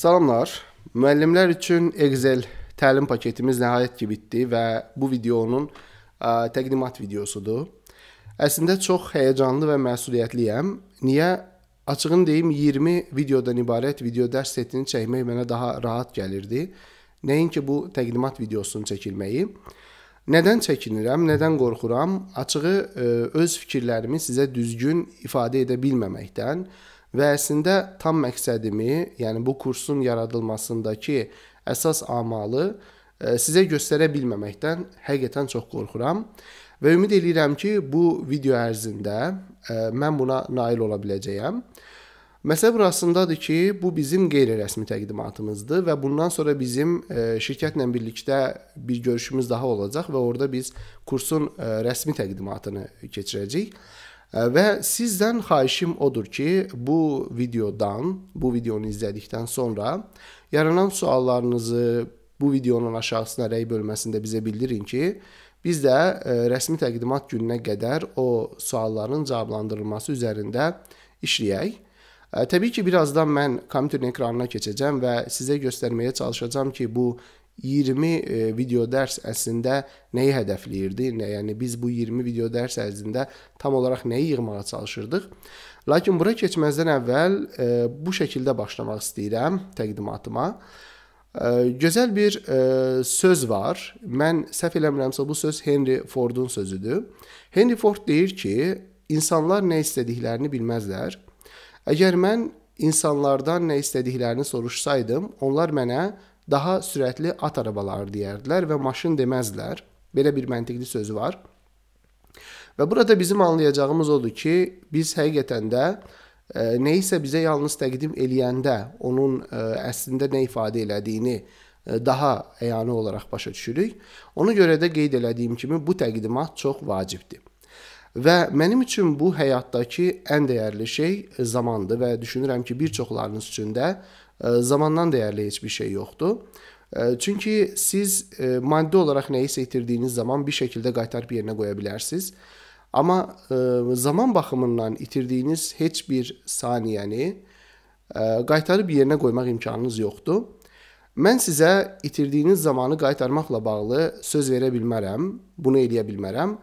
Salamlar. Müəllimlər üçün Excel təlim paketimiz nəhayət ki bitdi və bu videonun ə, təqdimat videosudur. Əslində çox həyecanlı və məsuliyyətliyəm. Niyə? Açığını deyim, 20 videodan ibarət video dərs setini çəkmək mənə daha rahat gəlirdi. Nəinki bu təqdimat videosunun çəkilməyi. Nədən çəkinirəm, nədən qorxuram? Açığı ə, öz fikirlərimi sizə düzgün ifadə edə bilməməkdən Və əslində tam məqsədimi, yəni bu kursun yaradılmasındakı əsas amalı e, sizə göstərə bilməməkdən həqiqətən çox qorxuram. Və ümid eləyirəm ki, bu video ərzində e, mən buna nail ola biləcəyəm. Məsələ burasındadır ki, bu bizim qeyri-rəsmi təqdimatımızdır və bundan sonra bizim e, şirkətlə birlikdə bir görüşümüz daha olacaq və orada biz kursun rəsmi təqdimatını keçirəcəyik. Və sizdən xahişim odur ki, bu videodan, bu videonu izlədikdən sonra yaranan suallarınızı bu videonun aşağısına rəy bölməsində bizə bildirin ki, biz də e, rəsmi təqdimat gününə qədər o sualların cavablandırılması üzərində işləyək. Təbii ki, birazdan mən kompüterin ekranına keçəcəm və sizə göstərməyə çalışacağam ki, bu 20 e, video dərs əslində nəyi hədəfləyirdi? Nə, yəni biz bu 20 video dərs ərzində tam olaraq nəyi yığmağa çalışırdıq? Lakin bura keçməzdən əvvəl e, bu şəkildə başlamaq istəyirəm təqdimatıma. E, gözəl bir e, söz var. Mən səhv eləmirəmsə bu söz Henry Fordun sözüdür. Henry Ford deyir ki, insanlar nə istədiklərini bilməzlər. Əgər mən insanlardan nə istədiklərini soruşsaydım, onlar mənə daha sürətli at arabaları deyərdilər və maşın deməzdilər. Belə bir məntiqli sözü var. Və burada bizim anlayacağımız odur ki, biz həqiqətən də e, nə isə bizə yalnız təqdim eləyəndə onun e, əslində nə ifadə elədiyini e, daha əyanə olaraq başa düşürük. Ona görə də qeyd elədiyim kimi bu təqdimat çox vacibdir. Və mənim üçün bu həyatdakı ən dəyərli şey e, zamandır və düşünürəm ki, bir çoxlarınız üçün də Zamandan dəyərli heç bir şey yoxdur. Çünki siz e, maddi olaraq nəyisə itirdiyiniz zaman bir şəkildə qaytarıb yerinə qoya bilərsiniz. Amma e, zaman baxımından itirdiyiniz heç bir saniyəni qaytarıb e, yerinə qoymaq imkanınız yoxdur. Mən sizə itirdiyiniz zamanı qaytarmaqla bağlı söz verə bilmərəm, bunu eləyə bilmərəm.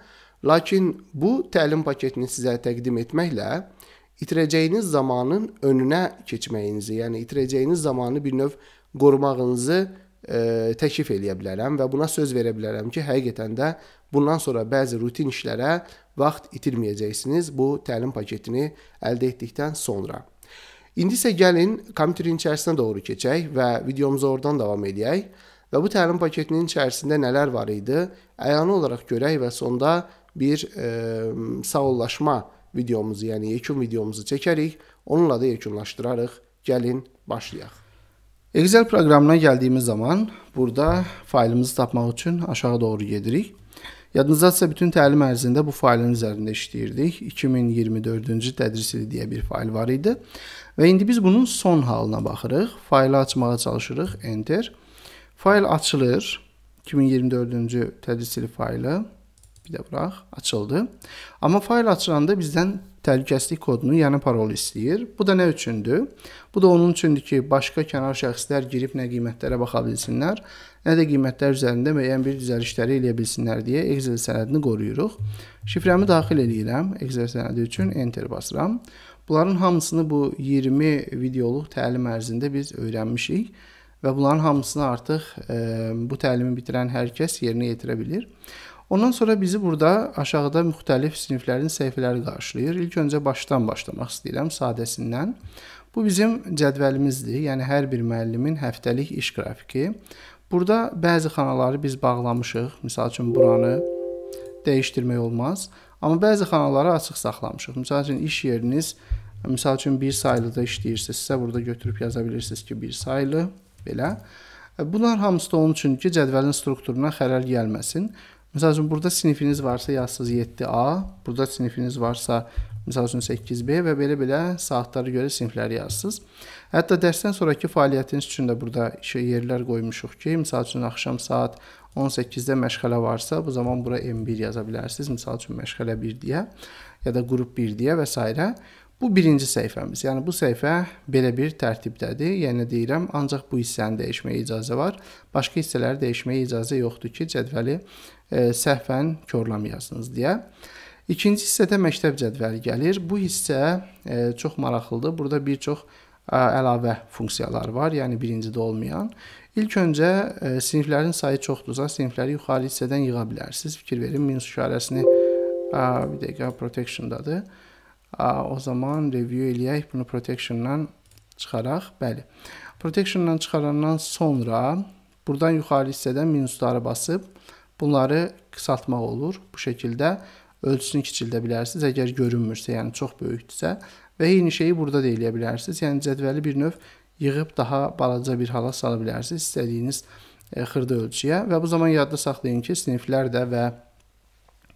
Lakin bu təlim paketini sizə təqdim etməklə itirəcəyiniz zamanın önünə keçməyinizi, yəni itirəcəyiniz zamanı bir növ qorumağınızı ə, e, təklif eləyə bilərəm və buna söz verə bilərəm ki, həqiqətən də bundan sonra bəzi rutin işlərə vaxt itirməyəcəksiniz bu təlim paketini əldə etdikdən sonra. İndi isə gəlin kompüterin içərisinə doğru keçək və videomuza oradan davam edək və bu təlim paketinin içərisində nələr var idi, əyanı olaraq görək və sonda bir ə, e, sağollaşma videomuzu, yəni yekun videomuzu çəkərik, onunla da yekunlaşdırarıq. Gəlin başlayaq. Excel proqramına gəldiyimiz zaman burada faylımızı tapmaq üçün aşağı doğru gedirik. Yadınızdadsa bütün təlim ərzində bu faylın üzərində işləyirdik. 2024-cü tədris ili deyə bir fayl var idi. Və indi biz bunun son halına baxırıq. Faylı açmağa çalışırıq. Enter. Fayl açılır. 2024-cü tədris ili faylı bir də vuraq, açıldı. Amma fayl açılanda bizdən təhlükəsizlik kodunu, yəni parolu istəyir. Bu da nə üçündür? Bu da onun üçündür ki, başqa kənar şəxslər girib nə qiymətlərə baxa bilsinlər, nə də qiymətlər üzərində müəyyən bir düzəlişləri eləyə bilsinlər deyə Excel sənədini qoruyuruq. Şifrəmi daxil eləyirəm Excel sənədi üçün enter basıram. Bunların hamısını bu 20 videoluq təlim ərzində biz öyrənmişik və bunların hamısını artıq e, bu təlimi bitirən hər kəs yerinə yetirə bilir. Ondan sonra bizi burada aşağıda müxtəlif siniflərin səhifələri qarşılayır. İlk öncə başdan başlamaq istəyirəm, sadəsindən. Bu bizim cədvəlimizdir. Yəni hər bir müəllimin həftəlik iş qrafiki. Burada bəzi xanaları biz bağlamışıq. Məsəl üçün buranı dəyişdirmək olmaz. Amma bəzi xanaları açıq saxlamışıq. Məsəl üçün iş yeriniz Məsəl üçün bir saylıda işləyirsinizsə, burada götürüb yaza bilirsiniz ki, bir saylı belə. Bunlar hamısı da onun üçün ki, cədvəlin strukturuna xələl gəlməsin. Məsəl üçün burada sinifiniz varsa yazsınız 7A, burada sinifiniz varsa məsəl üçün 8B və belə-belə saatlara görə sinifləri yazsınız. Hətta dərsdən sonrakı fəaliyyətiniz üçün də burada yerlər qoymuşuq ki, məsəl üçün axşam saat 18-də məşğələ varsa, bu zaman bura M1 yaza bilərsiniz, məsəl üçün məşğələ 1 deyə ya da qrup 1 deyə və s. Bu birinci səhifəmiz. Yəni bu səhifə belə bir tərtibdədir. Yəni deyirəm, ancaq bu hissəni dəyişməyə icazə var. Başqa hissələri dəyişməyə icazə yoxdur ki, cədvəli e, səhvən korlamayasınız deyə. İkinci hissədə məktəb cədvəli gəlir. Bu hissə e, çox maraqlıdır. Burada bir çox ə, e, əlavə funksiyalar var, yəni birincidə olmayan. İlk öncə ə, e, siniflərin sayı çoxdursa, sinifləri yuxarı hissədən yığa bilərsiniz. Fikir verin, minus işarəsini ə, e, bir dəqiqə protection-dadır. A, o zaman review eləyək bunu protection-dan çıxaraq. Bəli. Protection-dan çıxarandan sonra buradan yuxarı hissədən minusları basıb bunları qısaltmaq olur. Bu şəkildə ölçüsünü kiçildə bilərsiniz. Əgər görünmürsə, yəni çox böyükdürsə və eyni şeyi burada da eləyə bilərsiniz. Yəni cədvəli bir növ yığıb daha balaca bir hala sala bilərsiniz istədiyiniz e, xırda ölçüyə və bu zaman yadda saxlayın ki, siniflər də və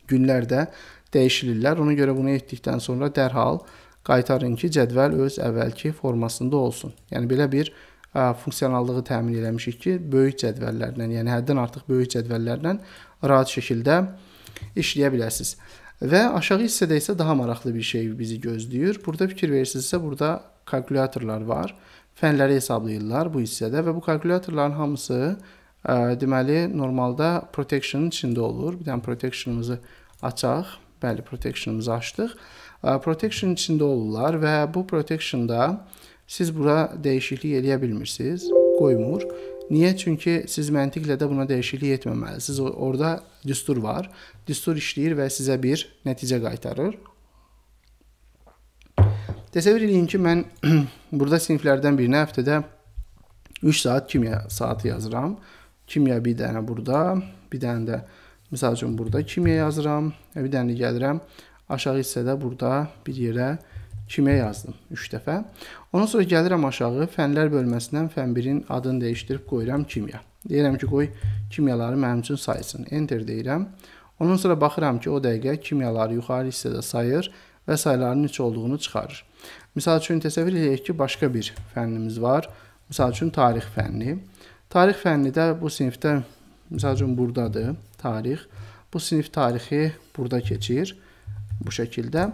günlər də dəyişilirlər. Ona görə bunu etdikdən sonra dərhal qaytarın ki, cədvəl öz əvvəlki formasında olsun. Yəni belə bir ə, funksionallığı təmin eləmişik ki, böyük cədvəllərlə, yəni həddən artıq böyük cədvəllərlə rahat şəkildə işləyə biləsiniz. Və aşağı hissədə isə daha maraqlı bir şey bizi gözləyir. Burada fikir verirsinizsə, burada kalkulyatorlar var. Fənləri hesablayırlar bu hissədə və bu kalkulyatorların hamısı ə, deməli normalda protection-ın içində olur. Bir dənə protection-ımızı açaq. Bəli, protectionımızı açdıq. Protection içində olurlar və bu protectionda siz bura dəyişiklik eləyə bilmirsiniz, qoymur. Niyə? Çünki siz məntiqlə də buna dəyişiklik etməməlisiniz. Orada düstur var. Düstur işləyir və sizə bir nəticə qaytarır. Təsəvvür eləyin ki, mən burada siniflərdən birinə həftədə 3 saat kimya saatı yazıram. Kimya bir dənə burada, bir dənə də Məsəl üçün burada kimya yazıram, e, bir dənə gəlirəm, aşağı hissədə burada bir yerə kimə yazdım 3 dəfə. Ondan sonra gəlirəm aşağı fənlər bölməsindən fən 1-in adını dəyişdirib qoyuram kimya. Deyirəm ki, qoy kimyaları mənim üçün saysın. Enter deyirəm. Ondan sonra baxıram ki, o dəqiqə kimyaları yuxarı hissədə sayır və sayların neçə olduğunu çıxarır. Misal üçün təsəvvür edək ki, başqa bir fənnimiz var. Misal üçün tarix fənni. Tarix fənni də bu sinifdə misal üçün burdadır tarix. Bu sinif tarixi burada keçir bu şəkildə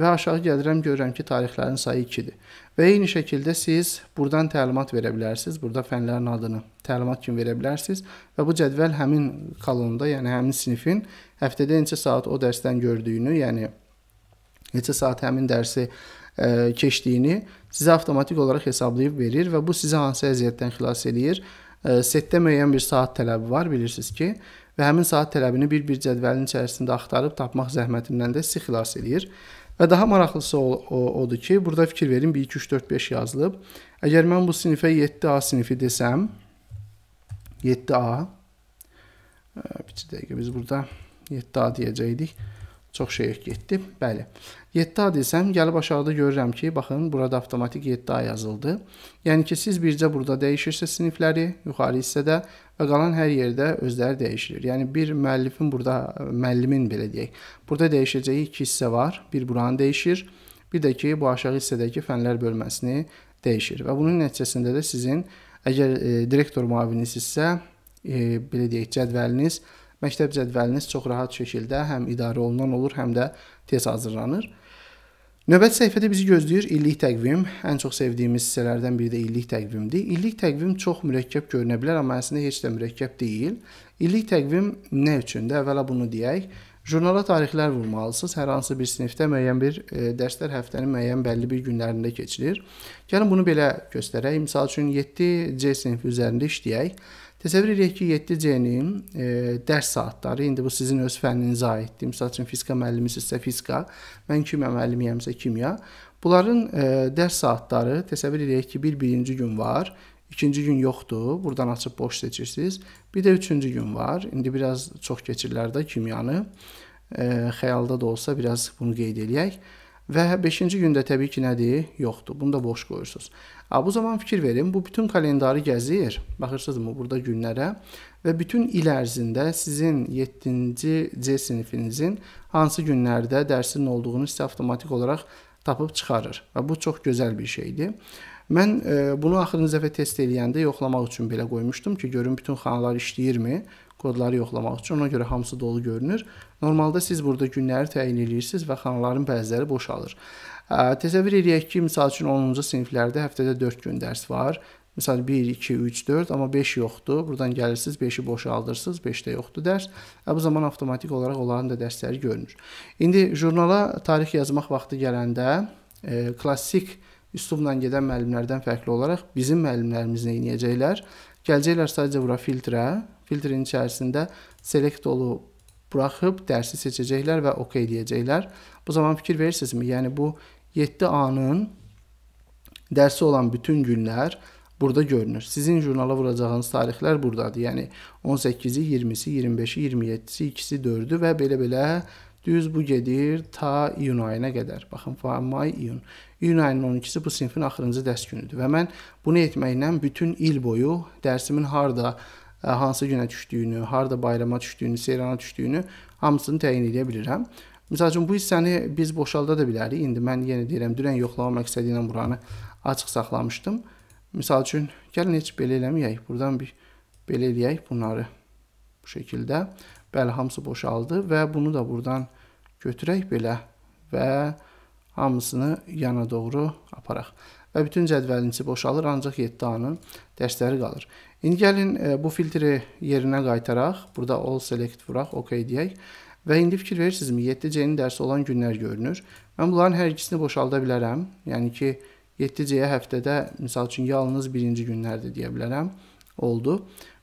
və aşağı gəlirəm görürəm ki, tarixlərin sayı 2-dir. Və eyni şəkildə siz buradan təlimat verə bilərsiniz. Burada fənlərin adını təlimat kimi verə bilərsiniz və bu cədvəl həmin kolonda, yəni həmin sinifin həftədə neçə saat o dərsdən gördüyünü, yəni neçə saat həmin dərsi ə, e, keçdiyini sizə avtomatik olaraq hesablayıb verir və bu sizi hansı əziyyətdən xilas eləyir? Ə, e, setdə müəyyən bir saat tələbi var, bilirsiniz ki, və həmin saat tələbini bir-bir cədvəlin içərisində axtarıb tapmaq zəhmətindən də sizi xilas eləyir. Və daha maraqlısı o, o, odur ki, burada fikir verin 1 2 3 4 5 yazılıb. Əgər mən bu sinifə 7A sinifi desəm 7A bir dəqiqə biz burada 7A deyəcəydik. Çox şeyə getdi. Bəli. 7A desəm, gəlib aşağıda görürəm ki, baxın, burada avtomatik 7A yazıldı. Yəni ki, siz bircə burada dəyişirsiniz sinifləri, yuxarı hissədə və qalan hər yerdə özləri dəyişilir. Yəni bir müəllifin burada müəllimin belə deyək, burada dəyişəcəyi iki hissə var. Bir buranı dəyişir, bir də ki bu aşağı hissədəki fənlər bölməsini dəyişir və bunun nəticəsində də sizin əgər e, direktor müavinizsə, e, belə deyək, cədvəliniz, məktəb cədvəliniz çox rahat şəkildə həm idarə olunan olur, həm də tez hazırlanır. Növbəti səhifədə bizi gözləyir illik təqvim. Ən çox sevdiyimiz hissələrdən biri də illik təqvimdir. İllik təqvim çox mürəkkəb görünə bilər, amma əslində heç də mürəkkəb deyil. İllik təqvim nə üçündür? Əvvəla bunu deyək. Jurnala tarixlər vurmalısınız. Hər hansı bir sinifdə müəyyən bir e, dərslər həftənin müəyyən bəlli bir günlərində keçilir. Gəlin bunu belə göstərək. Məsəl üçün 7C sinif üzərində işləyək. Təsəvvür edək ki, 7C-nin e, dərs saatları, indi bu sizin öz fənninizə aiddir. Məsəl üçün fizika müəllimisinizsə fizika, mən kimya müəllimiyəmsə kimya. Bunların e, dərs saatları təsəvvür edək ki, bir birinci gün var, ikinci gün yoxdur. Burdan açıb boş seçirsiniz. Bir də üçüncü gün var. İndi biraz çox keçirlər də kimyanı. E, xəyalda da olsa biraz bunu qeyd eləyək. Və 5-ci gündə təbii ki, nədir? Yoxdur. Bunu da boş qoyursunuz. A, bu zaman fikir verin, bu bütün kalendarı gəzir. Baxırsınızmı burada günlərə və bütün il ərzində sizin 7-ci C sinifinizin hansı günlərdə dərsin olduğunu sizə avtomatik olaraq tapıb çıxarır. Və bu çox gözəl bir şeydir. Mən e, bunu axırıncı dəfə test eləyəndə yoxlamaq üçün belə qoymuşdum ki, görüm bütün xanalar işləyirmi? kodları yoxlamaq üçün. Ona görə hamısı dolu görünür. Normalda siz burada günləri təyin edirsiniz və xanaların bəziləri boşalır. Təsəvvür edək ki, məsəl üçün 10-cu siniflərdə həftədə 4 gün dərs var. Məsələn 1 2 3 4, amma 5 yoxdur. Burdan gəlirsiniz, 5-i boşaldırsınız, 5-də yoxdur dərs. Və bu zaman avtomatik olaraq onların da dərsləri görünür. İndi jurnala tarix yazmaq vaxtı gələndə e, klassik üslubla gedən müəllimlərdən fərqli olaraq bizim müəllimlərimiz nə edəcəklər? Gələcəklər sadəcə bura filtrə filtrin içərisində select olub buraxıb dərsi seçəcəklər və OK deyəcəklər. Bu zaman fikir verirsinizmi? Yəni bu 7A-nın dərsi olan bütün günlər burada görünür. Sizin jurnala vuracağınız tarixlər buradadır. Yəni 18-i, 20-si, 25-i, 27-si, 2-si, 4-ü və belə-belə düz bu gedir ta iyun ayına qədər. Baxın, may, iyun. İyun ayının 12-si bu sinfin axırıncı dərs günüdür və mən bunu etməklə bütün il boyu dərsimin harda olduğunu hansı günə düşdüyünü, harda bayrama düşdüyünü, seyrana düşdüyünü hamısını təyin edə bilirəm. Məsəl üçün bu hissəni biz boşalda da bilərik. İndi mən yenə deyirəm, dünən yoxlama məqsədi ilə buranı açıq saxlamışdım. Məsəl üçün gəlin heç belə eləməyək. Buradan bir belə eləyək bunları bu şəkildə. Bəli, hamısı boşaldı və bunu da buradan götürək belə və hamısını yana doğru aparaq və bütün cədvəlinçi boşalır, ancaq 7 A-nın dərsləri qalır. İndi gəlin e, bu filtri yerinə qaytaraq, burada all select vuraq, OK deyək. Və indi fikir verirsinizmi, 7C-nin dərsi olan günlər görünür. Mən bunların hər ikisini boşalda bilərəm. Yəni ki, 7C-yə həftədə, misal üçün, yalnız birinci günlərdir deyə bilərəm. Oldu.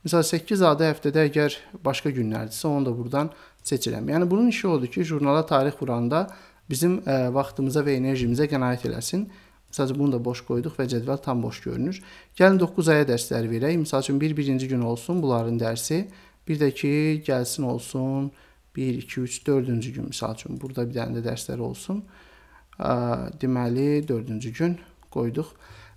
Misal 8A-da həftədə əgər başqa günlərdirsə, onu da buradan seçirəm. Yəni, bunun işi odur ki, jurnala tarix vuranda bizim ə, e, vaxtımıza və enerjimizə qənaət eləsin. Yəni, Sadəcə bunu da boş qoyduq və cədvəl tam boş görünür. Gəlin 9 aya dərsləri verək. Məsəl üçün 1 bir, birinci gün olsun bunların dərsi. Bir də ki, gəlsin olsun 1, 2, 3, 4-cü gün misal üçün. Burada bir dənə də dərslər olsun. Deməli, 4-cü gün qoyduq.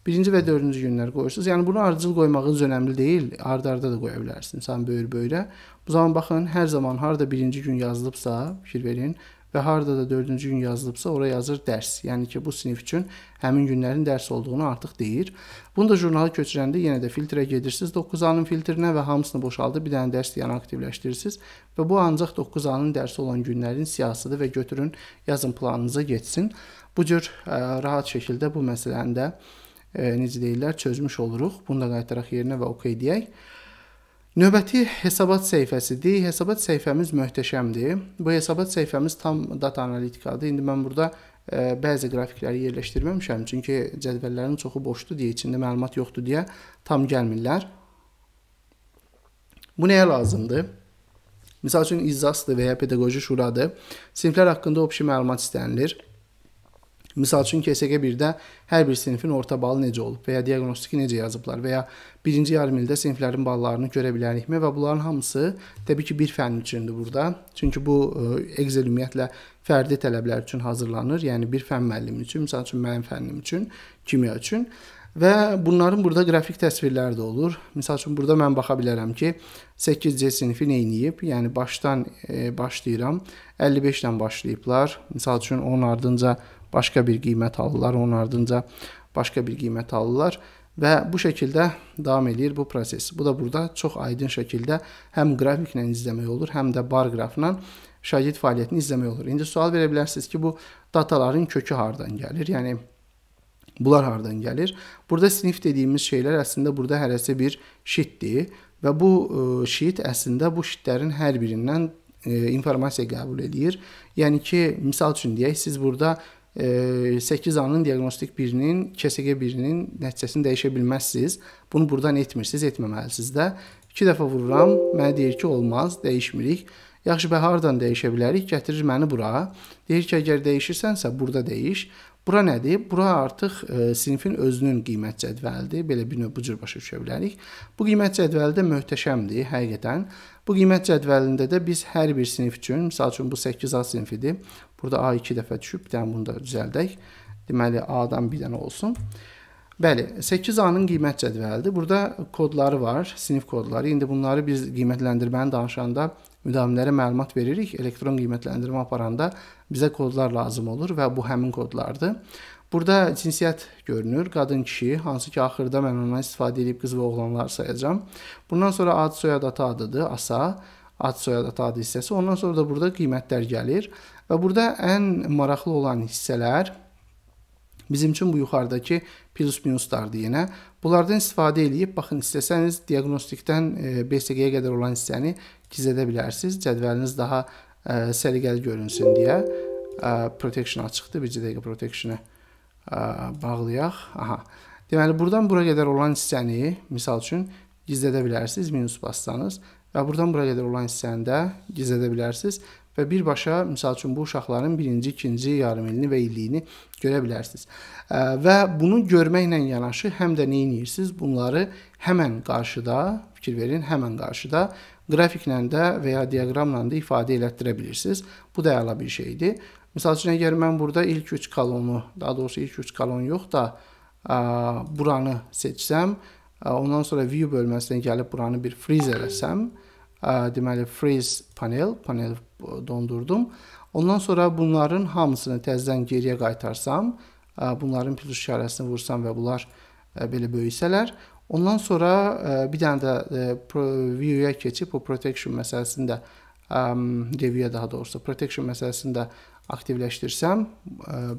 Birinci və dördüncü günlər qoyursunuz. Yəni bunu ardıcıl qoymağınız önəmli deyil. Ardarda da qoya bilərsiniz. Sən böyür böyrə. Bu zaman baxın, hər zaman harda birinci gün yazılıbsa, fikir verin, və harda da 4-cü gün yazılıbsa, ora yazır dərs. Yəni ki, bu sinif üçün həmin günlərin dərs olduğunu artıq deyir. Bunu da jurnalı köçürəndə yenə də filtrə gedirsiniz 9A-nın filtrinə və hamısını boşaldıb bir dənə dərs deyən aktivləşdirirsiniz və bu ancaq 9A-nın dərsi olan günlərin siyasıdır və götürün yazın planınıza getsin. Bu cür ə, rahat şəkildə bu məsələni də ə, necə deyirlər, çözmüş oluruq. Bunu da qaytaraq yerinə və OK deyək. Növbəti hesabat səhifəsidir. Hesabat səhifəmiz möhtəşəmdir. Bu hesabat səhifəmiz tam data analitikadır. İndi mən burada ə, e, bəzi qrafikləri yerləşdirməmişəm, çünki cədvəllərin çoxu boşdur deyə içində məlumat yoxdur deyə tam gəlmirlər. Bu nəyə lazımdır? Məsəl üçün iclasdır və ya pedaqoji şuradır. Siniflər haqqında obşi məlumat istənilir. Misal üçün KSG-1-də hər bir sinifin orta balı necə olub və ya diaqnostiki necə yazıblar və ya birinci yarım ildə siniflərin ballarını görə bilərikmi və bunların hamısı təbii ki, bir fənn üçündür burada. Çünki bu e, Excel ümumiyyətlə fərdi tələblər üçün hazırlanır. Yəni bir fənn müəllimi üçün, məsəl üçün mənim fənnim üçün, kimya üçün və bunların burada qrafik təsvirləri də olur. Məsəl üçün burada mən baxa bilərəm ki, 8C sinifi nə edib? Yəni başdan e, başlayıram. 55-dən başlayıblar. Məsəl üçün onun ardınca başqa bir qiymət alırlar, onun ardınca başqa bir qiymət alırlar və bu şəkildə davam eləyir bu proses. Bu da burada çox aydın şəkildə həm qrafiklə izləmək olur, həm də bar qrafla şagird fəaliyyətini izləmək olur. İndi sual verə bilərsiniz ki, bu dataların kökü hardan gəlir? Yəni bunlar hardan gəlir? Burada sinif dediyimiz şeylər əslində burada hərəsi bir şitdir və bu e, şit əslində bu şitlərin hər birindən e, informasiya qəbul eləyir. Yəni ki, misal üçün deyək, siz burada 8A-nın diaqnostik birinin, KSG-birinin nəticəsini dəyişə bilməzsiniz. Bunu burdan etmirsiniz, etməməlisiniz də. 2 dəfə vururam, mənə deyir ki, olmaz, dəyişmirik. Yaxşı, bə hardan dəyişə bilərik? Gətirir məni bura. Deyir ki, əgər dəyişirsənsə, burada dəyiş. Bura nədir? Bura artıq e, sinifin özünün qiymət cədvəlidir. Belə bir növ bu cür başa düşə bilərik. Bu qiymət cədvəli də möhtəşəmdir, həqiqətən. Bu qiymət cədvəlində də biz hər bir sinif üçün, məsəl üçün bu 8A sinifidir. Burada A 2 dəfə düşüb, bir dənə bunu da düzəldək. Deməli A-dan bir dənə olsun. Bəli, 8A-nın qiymət cədvəlidir. Burada kodları var, sinif kodları. İndi bunları biz qiymətləndirməni danışanda müdavimələrə məlumat veririk. Elektron qiymətləndirmə aparanda bizə kodlar lazım olur və bu həmin kodlardır. Burada cinsiyyət görünür, qadın kişi, hansı ki axırda mən ondan istifadə edib qız və oğlanlar sayacağam. Bundan sonra ad soyad ata adıdır, asa, ad soyad ata adı hissəsi. Ondan sonra da burada qiymətlər gəlir və burada ən maraqlı olan hissələr bizim üçün bu yuxarıdakı plus minuslardır yenə. Bunlardan istifadə edib, baxın, istəsəniz diaqnostikdən e, BSG-yə qədər olan hissəni gizlədə bilərsiniz. Cədvəliniz daha ə, e, səliqəli görünsün deyə ə, e, protection açıqdır. Bir dəqiqə protection-ı bağlayaq. Aha. Deməli, buradan bura qədər olan hissəni, misal üçün, gizlədə bilərsiniz, minus bassanız və buradan bura qədər olan hissəni də gizlədə bilərsiniz və birbaşa məsəl üçün bu uşaqların birinci, ikinci yarımilini və illiyini görə bilərsiniz. Və bunu görməklə yanaşı həm də nə edirsiniz? Bunları həmən qarşıda, fikir verin, həmən qarşıda qrafiklə də və ya diaqramla da ifadə elətdirə bilirsiniz. Bu da əla bir şeydir. Məsəl üçün əgər mən burada ilk 3 kolonu, daha doğrusu ilk 3 kolon yox da ə, buranı seçsəm, ə, ondan sonra view bölməsinə gəlib buranı bir freeze eləsəm, deməli freeze panel, panel dondurdum. Ondan sonra bunların hamısını təzədən geriyə qaytarsam, bunların plus işarəsini vursam və bunlar belə böyüsələr, ondan sonra bir dənə də e, view-yə keçib o protection məsələsini də review-yə daha doğrusu protection məsələsini də aktivləşdirsəm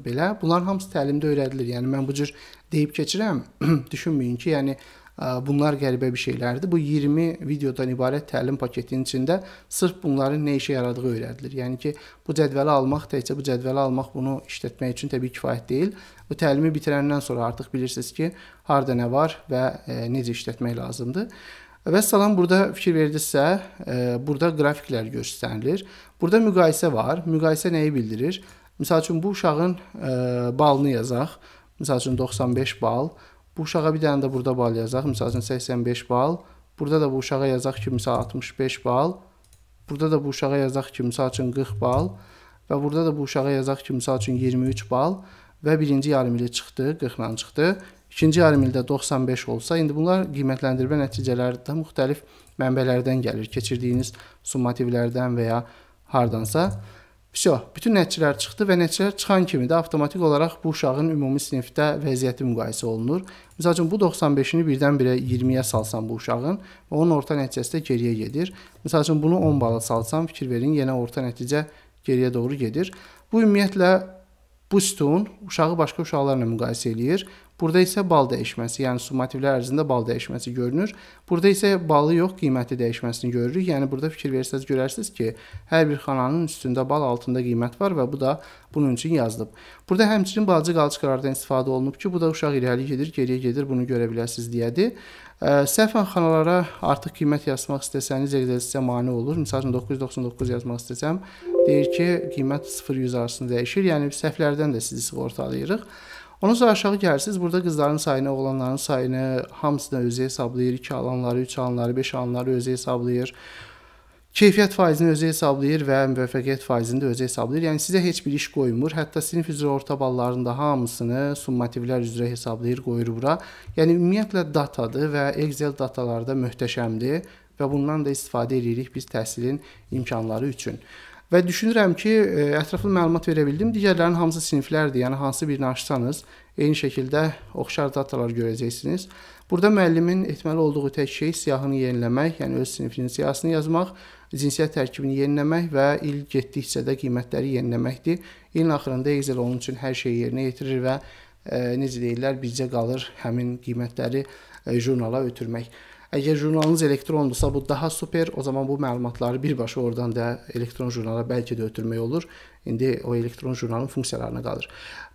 belə, bunların hamısı təlimdə öyrədilir. Yəni mən bu cür deyib keçirəm, düşünməyin ki, yəni Bunlar qəribə bir şeylərdir. Bu 20 videodan ibarət təlim paketinin içində sırf bunların nə işə yaradığı öyrədilir. Yəni ki, bu cədvəli almaq təkcə bu cədvəli almaq bunu işlətmək üçün təbii kifayət deyil. Bu təlimi bitirəndən sonra artıq bilirsiniz ki, harda nə var və e, necə işlətmək lazımdır. Və salam burada fikir verdinizsə, e, burada qrafiklər göstərilir. Burada müqayisə var. Müqayisə nəyi bildirir? Məsəl üçün bu uşağın e, balını yazaq. Məsəl üçün 95 bal, Bu uşağa bir dənə də burada bal yazaq. Misal üçün 85 bal. Burada da bu uşağa yazaq ki, misal 65 bal. Burada da bu uşağa yazaq ki, misal üçün 40 bal. Və burada da bu uşağa yazaq ki, misal üçün 23 bal. Və birinci yarımili çıxdı, 40 ilə çıxdı. İkinci yarımildə 95 olsa, indi bunlar qiymətləndirmə nəticələri də müxtəlif mənbələrdən gəlir. Keçirdiyiniz summativlərdən və ya hardansa. Vsyo, bütün nəticələr çıxdı və nəticələr çıxan kimi də avtomatik olaraq bu uşağın ümumi sinifdə vəziyyəti müqayisə olunur. Məsəl üçün bu 95-ini birdən-birə 20-yə salsam bu uşağın və onun orta nəticəsi də geriyə gedir. Məsəl üçün bunu 10 bala salsam, fikir verin, yenə orta nəticə geriyə doğru gedir. Bu ümumiyyətlə bu sütun uşağı başqa uşaqlarla müqayisə eləyir. Burada isə bal dəyişməsi, yəni summativlər ərzində bal dəyişməsi görünür. Burada isə balı yox, qiyməti dəyişməsini görürük. Yəni burada fikir versəz görərsiniz ki, hər bir xananın üstündə bal altında qiymət var və bu da bunun üçün yazılıb. Burada həmçinin balaca qalçıqlardan istifadə olunub ki, bu da uşaq irəli gedir, geriyə gedir, bunu görə bilərsiniz deyədir. Səhvən xanalara artıq qiymət yazmaq istəsəniz egzersisə mane olur. Məsələn 999 yazmaq istəsəm deyir ki, qiymət 0-100 arasında dəyişir. Yəni səhvlərdən də sizi sığortalayırıq. Ondan sonra aşağı gəlirsiniz, burada qızların sayını, oğlanların sayını hamısını özü hesablayır. 2 alanları, 3 alanları, 5 alanları özü hesablayır. Keyfiyyət faizini özü hesablayır və müvəffəqiyyət faizini də özü hesablayır. Yəni sizə heç bir iş qoymur. Hətta sinif üzrə orta balların da hamısını summativlər üzrə hesablayır, qoyur bura. Yəni ümumiyyətlə datadır və Excel datalarda möhtəşəmdir və bundan da istifadə edirik biz təhsilin imkanları üçün. Və düşünürəm ki, e, ətraflı məlumat verə bildim. Digərlərinin hamısı siniflərdir. Yəni hansı birini açsanız, eyni şəkildə oxşar datalar görəcəksiniz. Burada müəllimin etməli olduğu tək şey siyahını yeniləmək, yəni öz sinifinin siyahısını yazmaq, cinsiyyət tərkibini yeniləmək və il getdikcə də qiymətləri yeniləməkdir. İlin axırında Excel onun üçün hər şeyi yerinə yetirir və ə, e, necə deyirlər, bizcə qalır həmin qiymətləri ə, e, jurnala ötürmək. Əgər jurnalınız elektrondusa bu daha super. O zaman bu məlumatları birbaşa oradan da elektron jurnala bəlkə də ötürmək olur. İndi o elektron jurnalın funksiyalarına qalır.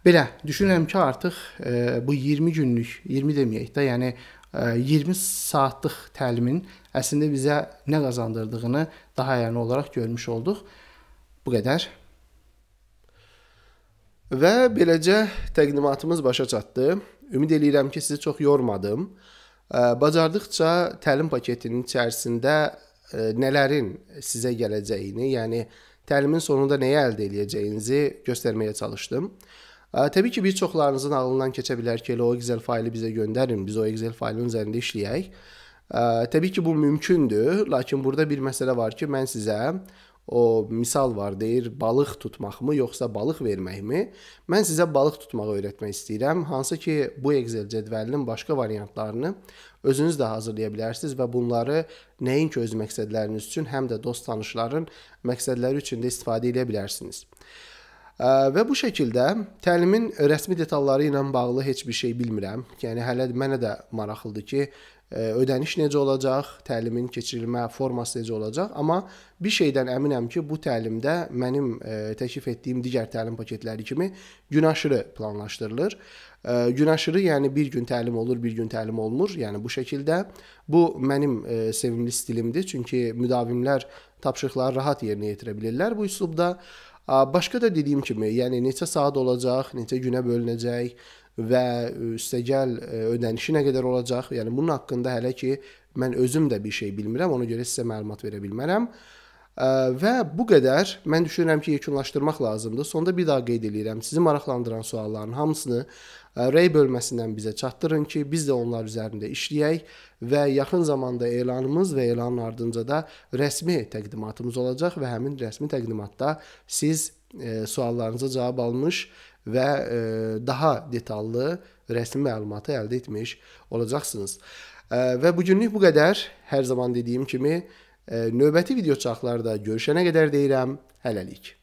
Belə düşünürəm ki, artıq e, bu 20 günlük, 20 deməyək də, yəni e, 20 saatlıq təlimin əslində bizə nə qazandırdığını daha yəni olaraq görmüş olduq. Bu qədər. Və beləcə təqdimatımız başa çatdı. Ümid eləyirəm ki, sizi çox yormadım. Bacardıqca təlim paketinin içərisində nələrin sizə gələcəyini, yəni təlimin sonunda nəyi əldə edəcəyinizi göstərməyə çalışdım. Təbii ki, bir çoxlarınızın ağlından keçə bilər ki, elə o Excel faylı bizə göndərin, biz o Excel faylının üzərində işləyək. Təbii ki, bu mümkündür, lakin burada bir məsələ var ki, mən sizə o misal var deyir, balıq tutmaqmı yoxsa balıq verməkmi? Mən sizə balıq tutmağı öyrətmək istəyirəm. Hansı ki, bu Excel cədvəlinin başqa variantlarını özünüz də hazırlaya bilərsiniz və bunları nəinki öz məqsədləriniz üçün, həm də dost tanışların məqsədləri üçün də istifadə edə bilərsiniz. Və bu şəkildə təlimin rəsmi detalları ilə bağlı heç bir şey bilmirəm. Yəni hələ mənə də maraqlıdır ki, ödəniş necə olacaq, təlimin keçirilmə forması necə olacaq, amma bir şeydən əminəm ki, bu təlimdə mənim e, təklif etdiyim digər təlim paketləri kimi gün aşırı planlaşdırılır. Gün aşırı, yəni bir gün təlim olur, bir gün təlim olmur, yəni bu şəkildə. Bu mənim e, sevimli stilimdir, çünki müdavimlər tapşırıqları rahat yerinə yetirə bilirlər bu üslubda. Başqa da dediyim kimi, yəni neçə saat olacaq, neçə günə bölünəcək, və e, üstəgəl e, ödənişi nə qədər olacaq? Yəni bunun haqqında hələ ki mən özüm də bir şey bilmirəm, ona görə sizə məlumat verə bilmərəm. E, və bu qədər mən düşünürəm ki, yekunlaşdırmaq lazımdır. Sonda bir daha qeyd eləyirəm, sizi maraqlandıran sualların hamısını rey bölməsindən bizə çatdırın ki, biz də onlar üzərində işləyək və yaxın zamanda elanımız və elanın ardınca da rəsmi təqdimatımız olacaq və həmin rəsmi təqdimatda siz suallarınıza cavab almış və e, daha detallı rəsmi məlumatı əldə etmiş olacaqsınız. E, və bu günlük bu qədər. Hər zaman dediyim kimi, e, növbəti video çaxlarda görüşənə qədər deyirəm, hələlik.